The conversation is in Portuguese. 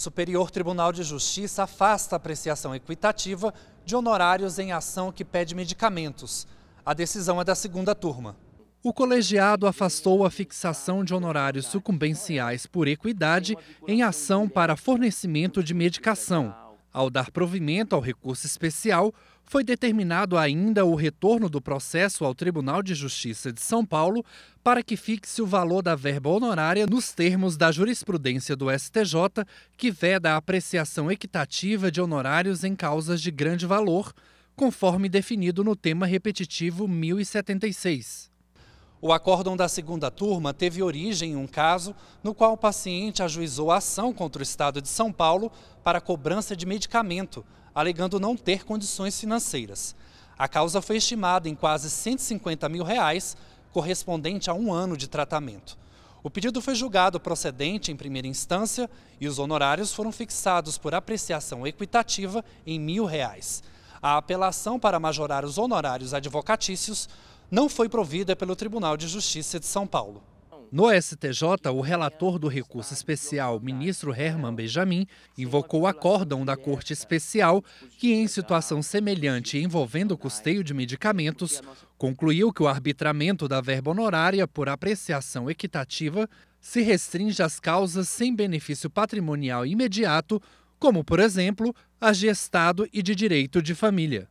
Superior Tribunal de Justiça afasta a apreciação equitativa de honorários em ação que pede medicamentos. A decisão é da segunda turma. O colegiado afastou a fixação de honorários sucumbenciais por equidade em ação para fornecimento de medicação. Ao dar provimento ao recurso especial, foi determinado ainda o retorno do processo ao Tribunal de Justiça de São Paulo para que fixe o valor da verba honorária nos termos da jurisprudência do STJ, que veda a apreciação equitativa de honorários em causas de grande valor, conforme definido no tema repetitivo 1076. O acórdão da segunda turma teve origem em um caso no qual o paciente ajuizou a ação contra o Estado de São Paulo para cobrança de medicamento, alegando não ter condições financeiras. A causa foi estimada em quase 150 mil reais, correspondente a um ano de tratamento. O pedido foi julgado procedente em primeira instância e os honorários foram fixados por apreciação equitativa em mil reais. A apelação para majorar os honorários advocatícios não foi provida pelo Tribunal de Justiça de São Paulo. No STJ, o relator do recurso especial, ministro Herman Benjamin, invocou o acórdão da Corte Especial, que, em situação semelhante envolvendo o custeio de medicamentos, concluiu que o arbitramento da verba honorária por apreciação equitativa se restringe às causas sem benefício patrimonial imediato, como, por exemplo, as de Estado e de direito de família.